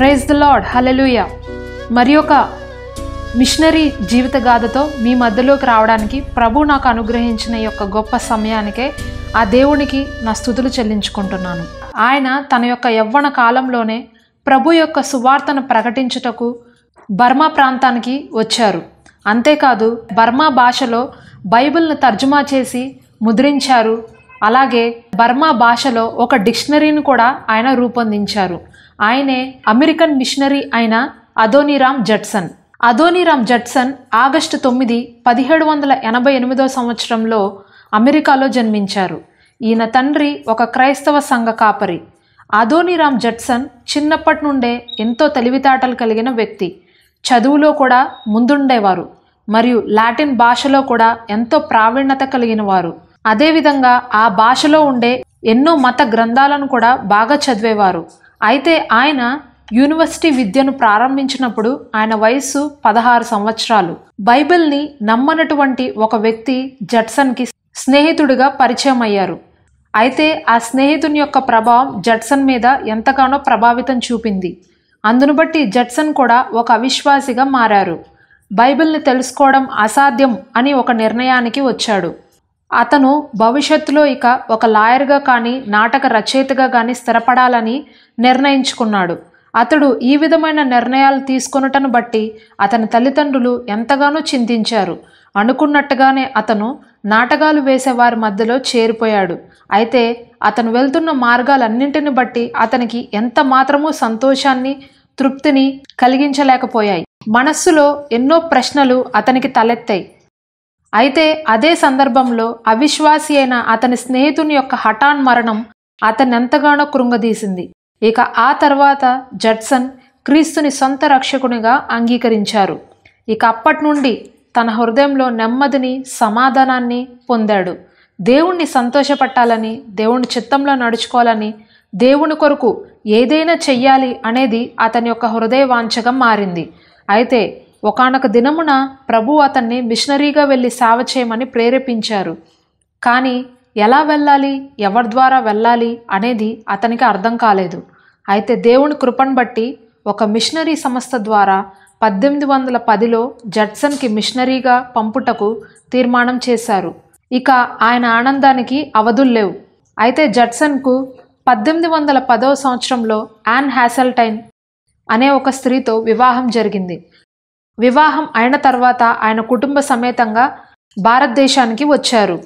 praise the lord హలలుయ మరి ఒక machinery జీవిత గాథతో మీ మధ్యలోకి రావడానికి ప్రభు నాకు అనుగ్రహించిన యొక్క గొప్ప సమయానికే ఆ దేవునికి నా స్థుతులు చెల్లించుకుంటున్నాను ఆయన తన యొక్క యవ్వన కాలంలోనే ప్రభు యొక్క సువార్తను ప్రకటించుటకు బర్మా ప్రాంతానికి వచ్చారు అంతేకాదు బర్మా భాషలో బైబిల్ను తర్జుమా చేసి ముద్రించారు అలాగే బర్మా భాషలో ఒక డిక్షనరీని కూడా ఆయన రూపొందించారు ఆయనే అమెరికన్ మిషనరీ అయిన Adoniram Judson Adoniram Judson August తొమ్మిది పదిహేడు వందల ఎనభై ఎనిమిదో సంవత్సరంలో అమెరికాలో జన్మించారు ఈయన తండ్రి ఒక క్రైస్తవ సంఘ కాపరి అదోనిరామ్ జట్సన్ చిన్నప్పటి నుండే ఎంతో తెలివితేటలు కలిగిన వ్యక్తి చదువులో కూడా ముందుండేవారు మరియు లాటిన్ భాషలో కూడా ఎంతో ప్రావీణ్యత కలిగిన వారు అదేవిధంగా ఆ భాషలో ఉండే ఎన్నో మత గ్రంథాలను కూడా బాగా చదివేవారు అయితే ఆయన యూనివర్సిటీ విద్యను ప్రారంభించినప్పుడు ఆయన వయస్సు పదహారు సంవత్సరాలు బైబిల్ని నమ్మనటువంటి ఒక వ్యక్తి జట్సన్కి స్నేహితుడిగా పరిచయం అయ్యారు అయితే ఆ స్నేహితుని యొక్క ప్రభావం జట్సన్ మీద ఎంతగానో ప్రభావితం చూపింది అందును బట్టి జట్సన్ కూడా ఒక అవిశ్వాసిగా మారారు బైబిల్ని తెలుసుకోవడం అసాధ్యం అని ఒక నిర్ణయానికి వచ్చాడు అతను భవిష్యత్తులో ఇక ఒక లాయర్గా కానీ నాటక రచయితగా కానీ స్థిరపడాలని నిర్ణయించుకున్నాడు అతడు ఈ విధమైన నిర్ణయాలు తీసుకొనుటను బట్టి అతని తల్లిదండ్రులు ఎంతగానో చింతించారు అనుకున్నట్టుగానే అతను నాటకాలు వేసేవారి మధ్యలో చేరిపోయాడు అయితే అతను వెళ్తున్న మార్గాలన్నింటిని బట్టి అతనికి ఎంత మాత్రమూ సంతోషాన్ని తృప్తిని కలిగించలేకపోయాయి మనస్సులో ఎన్నో ప్రశ్నలు అతనికి తలెత్తాయి అయితే అదే సందర్భంలో అవిశ్వాసి అయిన అతని స్నేహితుని యొక్క హఠాన్ మరణం ఎంతగానో కృంగదీసింది ఇక ఆ తర్వాత జడ్సన్ క్రీస్తుని సొంత రక్షకునిగా అంగీకరించారు ఇక అప్పటి నుండి తన హృదయంలో నెమ్మదిని సమాధానాన్ని పొందాడు దేవుణ్ణి సంతోషపట్టాలని దేవుని చిత్తంలో నడుచుకోవాలని దేవుని కొరకు ఏదైనా చెయ్యాలి అనేది అతని యొక్క హృదయ వాంఛగా మారింది అయితే ఒకనొక దినమున ప్రభు అతన్ని మిషనరీగా వెళ్ళి సేవ చేయమని ప్రేరేపించారు కానీ ఎలా వెళ్ళాలి ఎవరి ద్వారా వెళ్ళాలి అనేది అతనికి అర్థం కాలేదు అయితే దేవుని కృపను బట్టి ఒక మిషనరీ సంస్థ ద్వారా పద్దెనిమిది వందల పదిలో జడ్సన్కి మిషనరీగా పంపుటకు తీర్మానం చేశారు ఇక ఆయన ఆనందానికి అవధులు లేవు అయితే జడ్సన్కు పద్దెనిమిది వందల పదవ సంవత్సరంలో యాన్ హ్యాసల్టైన్ అనే ఒక స్త్రీతో వివాహం జరిగింది వివాహం అయిన తర్వాత ఆయన కుటుంబ సమేతంగా భారతదేశానికి వచ్చారు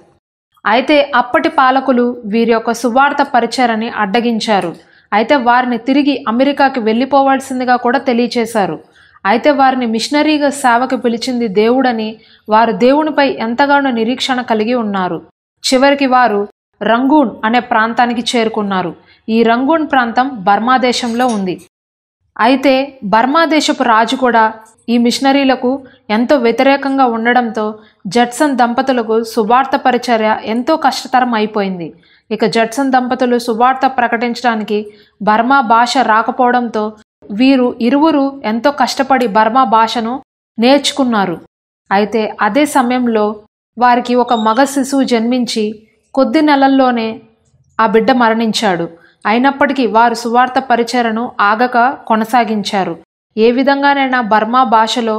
అయితే అప్పటి పాలకులు వీరి యొక్క సువార్త పరిచారని అడ్డగించారు అయితే వారిని తిరిగి అమెరికాకి వెళ్ళిపోవాల్సిందిగా కూడా తెలియచేశారు అయితే వారిని మిషనరీగా సేవకు పిలిచింది దేవుడని వారు దేవునిపై ఎంతగానో నిరీక్షణ కలిగి ఉన్నారు చివరికి వారు రంగూన్ అనే ప్రాంతానికి చేరుకున్నారు ఈ రంగూన్ ప్రాంతం బర్మా దేశంలో ఉంది అయితే బర్మా దేశపు రాజు కూడా ఈ మిషనరీలకు ఎంతో వ్యతిరేకంగా ఉండడంతో జడ్సన్ దంపతులకు సువార్త పరిచర్య ఎంతో కష్టతరం అయిపోయింది ఇక జడ్సన్ దంపతులు సువార్త ప్రకటించడానికి బర్మా భాష రాకపోవడంతో వీరు ఇరువురు ఎంతో కష్టపడి బర్మా భాషను నేర్చుకున్నారు అయితే అదే సమయంలో వారికి ఒక మగ శిశువు జన్మించి కొద్ది నెలల్లోనే ఆ బిడ్డ మరణించాడు అయినప్పటికీ వారు సువార్త పరిచరను ఆగక కొనసాగించారు ఏ విధంగానైనా బర్మా భాషలో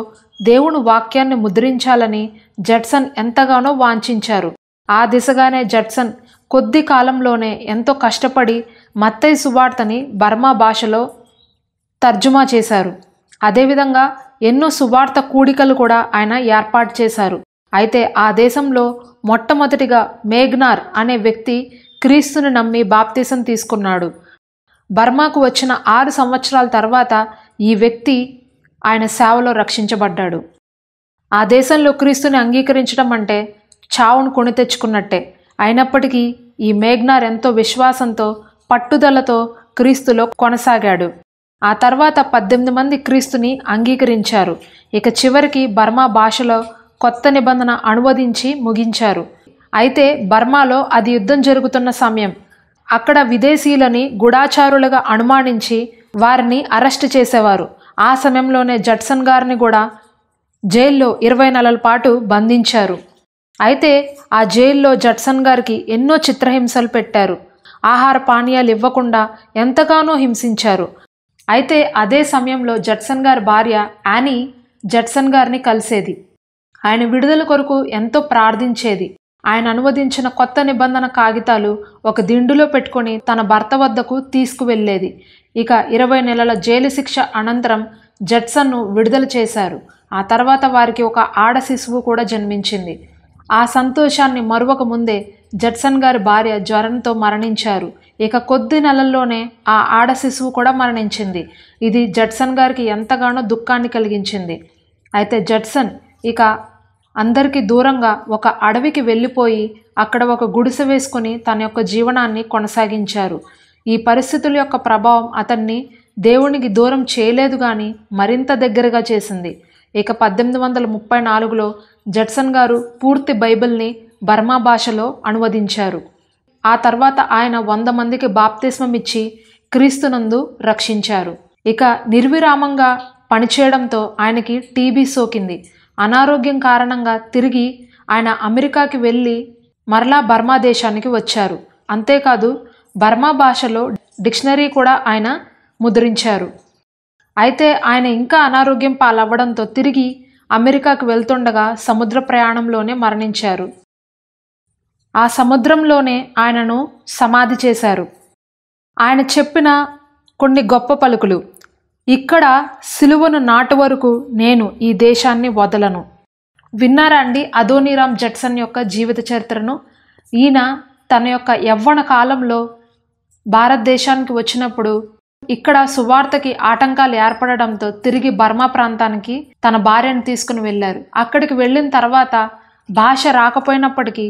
దేవుని వాక్యాన్ని ముద్రించాలని జడ్సన్ ఎంతగానో వాంఛించారు ఆ దిశగానే జడ్సన్ కొద్ది కాలంలోనే ఎంతో కష్టపడి మత్తయ్య సువార్తని బర్మా భాషలో తర్జుమా చేశారు అదేవిధంగా ఎన్నో సువార్త కూడికలు కూడా ఆయన ఏర్పాటు చేశారు అయితే ఆ దేశంలో మొట్టమొదటిగా మేఘ్నార్ అనే వ్యక్తి క్రీస్తును నమ్మి బాప్తీసం తీసుకున్నాడు బర్మాకు వచ్చిన ఆరు సంవత్సరాల తర్వాత ఈ వ్యక్తి ఆయన సేవలో రక్షించబడ్డాడు ఆ దేశంలో క్రీస్తుని అంగీకరించడం అంటే చావును కొని తెచ్చుకున్నట్టే అయినప్పటికీ ఈ మేఘ్నార్ ఎంతో విశ్వాసంతో పట్టుదలతో క్రీస్తులో కొనసాగాడు ఆ తర్వాత పద్దెనిమిది మంది క్రీస్తుని అంగీకరించారు ఇక చివరికి బర్మా భాషలో కొత్త నిబంధన అనువదించి ముగించారు అయితే బర్మాలో అది యుద్ధం జరుగుతున్న సమయం అక్కడ విదేశీయులని గుడాచారులుగా అనుమానించి వారిని అరెస్ట్ చేసేవారు ఆ సమయంలోనే జట్సన్ గారిని కూడా జైల్లో ఇరవై నెలల పాటు బంధించారు అయితే ఆ జైల్లో జట్సన్ గారికి ఎన్నో చిత్రహింసలు పెట్టారు ఆహార పానీయాలు ఇవ్వకుండా ఎంతగానో హింసించారు అయితే అదే సమయంలో జట్సన్ గారి భార్య యానీ జట్సన్ గారిని కలిసేది ఆయన విడుదల కొరకు ఎంతో ప్రార్థించేది ఆయన అనువదించిన కొత్త నిబంధన కాగితాలు ఒక దిండులో పెట్టుకొని తన భర్త వద్దకు తీసుకువెళ్ళేది ఇక ఇరవై నెలల జైలు శిక్ష అనంతరం జడ్సన్ను విడుదల చేశారు ఆ తర్వాత వారికి ఒక ఆడ శిశువు కూడా జన్మించింది ఆ సంతోషాన్ని మరువక ముందే జడ్సన్ గారి భార్య జ్వరంతో మరణించారు ఇక కొద్ది నెలల్లోనే ఆ ఆడ శిశువు కూడా మరణించింది ఇది జడ్సన్ గారికి ఎంతగానో దుఃఖాన్ని కలిగించింది అయితే జడ్సన్ ఇక అందరికీ దూరంగా ఒక అడవికి వెళ్ళిపోయి అక్కడ ఒక గుడిసె వేసుకుని తన యొక్క జీవనాన్ని కొనసాగించారు ఈ పరిస్థితుల యొక్క ప్రభావం అతన్ని దేవునికి దూరం చేయలేదు కానీ మరింత దగ్గరగా చేసింది ఇక పద్దెనిమిది వందల ముప్పై నాలుగులో జడ్సన్ గారు పూర్తి బైబిల్ని బర్మా భాషలో అనువదించారు ఆ తర్వాత ఆయన వంద మందికి బాప్తిస్మం ఇచ్చి క్రీస్తునందు రక్షించారు ఇక నిర్విరామంగా పనిచేయడంతో ఆయనకి టీబీ సోకింది అనారోగ్యం కారణంగా తిరిగి ఆయన అమెరికాకి వెళ్ళి మరలా బర్మా దేశానికి వచ్చారు అంతేకాదు బర్మా భాషలో డిక్షనరీ కూడా ఆయన ముద్రించారు అయితే ఆయన ఇంకా అనారోగ్యం పాలవ్వడంతో తిరిగి అమెరికాకు వెళ్తుండగా సముద్ర ప్రయాణంలోనే మరణించారు ఆ సముద్రంలోనే ఆయనను సమాధి చేశారు ఆయన చెప్పిన కొన్ని గొప్ప పలుకులు ఇక్కడ సిలువను నాటు వరకు నేను ఈ దేశాన్ని వదలను విన్నారా అండి అదోనిరామ్ జట్సన్ యొక్క జీవిత చరిత్రను ఈయన తన యొక్క యవ్వన కాలంలో భారతదేశానికి వచ్చినప్పుడు ఇక్కడ సువార్తకి ఆటంకాలు ఏర్పడడంతో తిరిగి బర్మా ప్రాంతానికి తన భార్యను తీసుకుని వెళ్ళారు అక్కడికి వెళ్ళిన తర్వాత భాష రాకపోయినప్పటికీ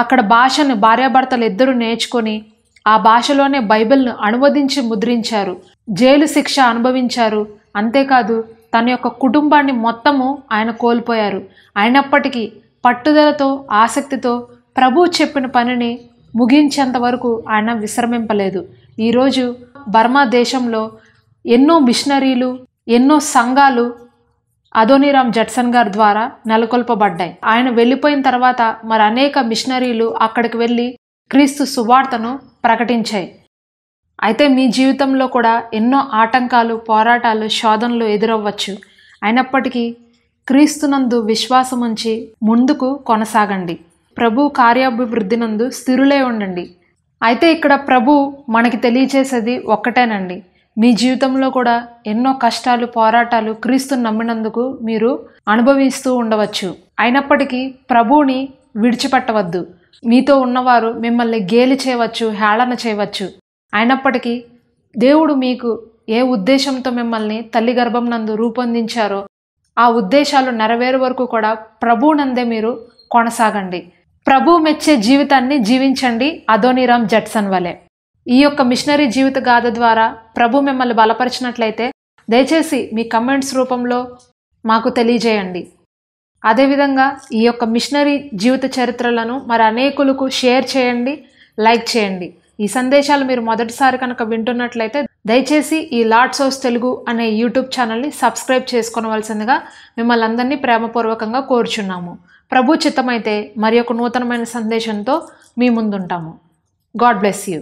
అక్కడ భాషను భార్యాభర్తలు ఇద్దరు నేర్చుకొని ఆ భాషలోనే బైబిల్ను అనువదించి ముద్రించారు జైలు శిక్ష అనుభవించారు అంతేకాదు తన యొక్క కుటుంబాన్ని మొత్తము ఆయన కోల్పోయారు అయినప్పటికీ పట్టుదలతో ఆసక్తితో ప్రభు చెప్పిన పనిని ముగించేంత వరకు ఆయన విశ్రమింపలేదు ఈరోజు బర్మా దేశంలో ఎన్నో మిషనరీలు ఎన్నో సంఘాలు అదోనిరామ్ జట్సన్ గారి ద్వారా నెలకొల్పబడ్డాయి ఆయన వెళ్ళిపోయిన తర్వాత మరి అనేక మిషనరీలు అక్కడికి వెళ్ళి క్రీస్తు సువార్తను ప్రకటించాయి అయితే మీ జీవితంలో కూడా ఎన్నో ఆటంకాలు పోరాటాలు శోధనలు ఎదురవ్వచ్చు అయినప్పటికీ క్రీస్తునందు విశ్వాసం ఉంచి ముందుకు కొనసాగండి ప్రభు కార్యాభివృద్ధినందు స్థిరులే ఉండండి అయితే ఇక్కడ ప్రభు మనకి తెలియచేసేది ఒక్కటేనండి మీ జీవితంలో కూడా ఎన్నో కష్టాలు పోరాటాలు క్రీస్తు నమ్మినందుకు మీరు అనుభవిస్తూ ఉండవచ్చు అయినప్పటికీ ప్రభువుని విడిచిపెట్టవద్దు మీతో ఉన్నవారు మిమ్మల్ని గేలి చేయవచ్చు హేళన చేయవచ్చు అయినప్పటికీ దేవుడు మీకు ఏ ఉద్దేశంతో మిమ్మల్ని తల్లి గర్భం నందు రూపొందించారో ఆ ఉద్దేశాలు నెరవేరు వరకు కూడా ప్రభు నందే మీరు కొనసాగండి ప్రభు మెచ్చే జీవితాన్ని జీవించండి అదోనిరామ్ జట్సన్ వలె ఈ యొక్క మిషనరీ జీవిత గాథ ద్వారా ప్రభు మిమ్మల్ని బలపరిచినట్లయితే దయచేసి మీ కమెంట్స్ రూపంలో మాకు తెలియజేయండి అదేవిధంగా ఈ యొక్క మిషనరీ జీవిత చరిత్రలను మరి అనేకులకు షేర్ చేయండి లైక్ చేయండి ఈ సందేశాలు మీరు మొదటిసారి కనుక వింటున్నట్లయితే దయచేసి ఈ లాడ్స్ ఆఫ్ తెలుగు అనే యూట్యూబ్ ఛానల్ని సబ్స్క్రైబ్ చేసుకోవలసిందిగా మిమ్మల్ని అందరినీ ప్రేమపూర్వకంగా కోరుచున్నాము ప్రభు చిత్తమైతే మరి ఒక నూతనమైన సందేశంతో మీ ముందుంటాము గాడ్ బ్లెస్ యూ